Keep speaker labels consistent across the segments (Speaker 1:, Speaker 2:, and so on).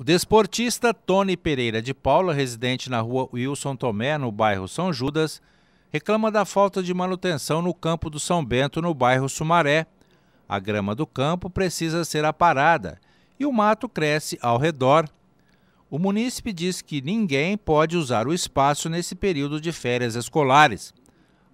Speaker 1: O desportista Tony Pereira de Paula, residente na rua Wilson Tomé, no bairro São Judas, reclama da falta de manutenção no campo do São Bento, no bairro Sumaré. A grama do campo precisa ser aparada e o mato cresce ao redor. O munícipe diz que ninguém pode usar o espaço nesse período de férias escolares.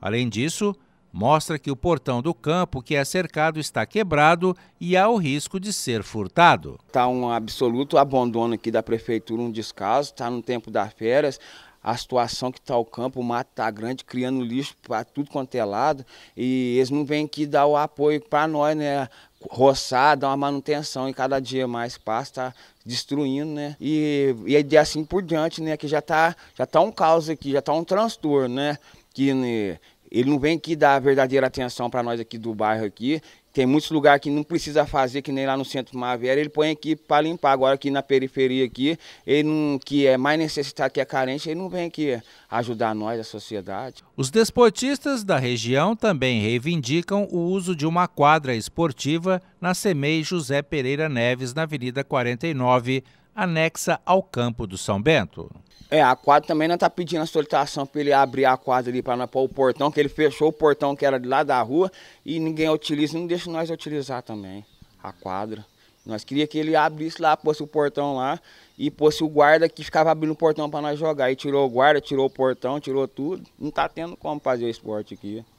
Speaker 1: Além disso, mostra que o portão do campo que é cercado está quebrado e há o risco de ser furtado. Está um absoluto
Speaker 2: abandono aqui da prefeitura, um descaso, está no tempo das férias. A situação que está o campo, o mato está grande, criando lixo para tudo quanto é lado, e eles não vêm aqui dar o apoio para nós, né? roçar, dar uma manutenção e cada dia mais passa, está destruindo, né? E, e assim por diante, né? Que já está já tá um caos aqui, já está um transtorno, né? Que né, ele não vem aqui dar a verdadeira atenção para nós aqui do bairro aqui. Tem muitos lugares que não precisa fazer, que nem lá no centro de Mavera, ele põe aqui para limpar. Agora aqui na periferia aqui, ele não, que é mais necessitado, que é carente, ele não vem aqui ajudar nós, a sociedade.
Speaker 1: Os desportistas da região também reivindicam o uso de uma quadra esportiva na CEMEI José Pereira Neves, na Avenida 49, anexa ao campo do São Bento.
Speaker 2: É, a quadra também não está pedindo a solicitação para ele abrir a quadra ali para pôr o portão, que ele fechou o portão que era de lá da rua e ninguém utiliza, não deixa nós utilizar também a quadra. Nós queria que ele abrisse lá, pôs o portão lá e pôs o guarda que ficava abrindo o portão para nós jogar. E tirou o guarda, tirou o portão, tirou
Speaker 1: tudo. Não está tendo como fazer o esporte aqui.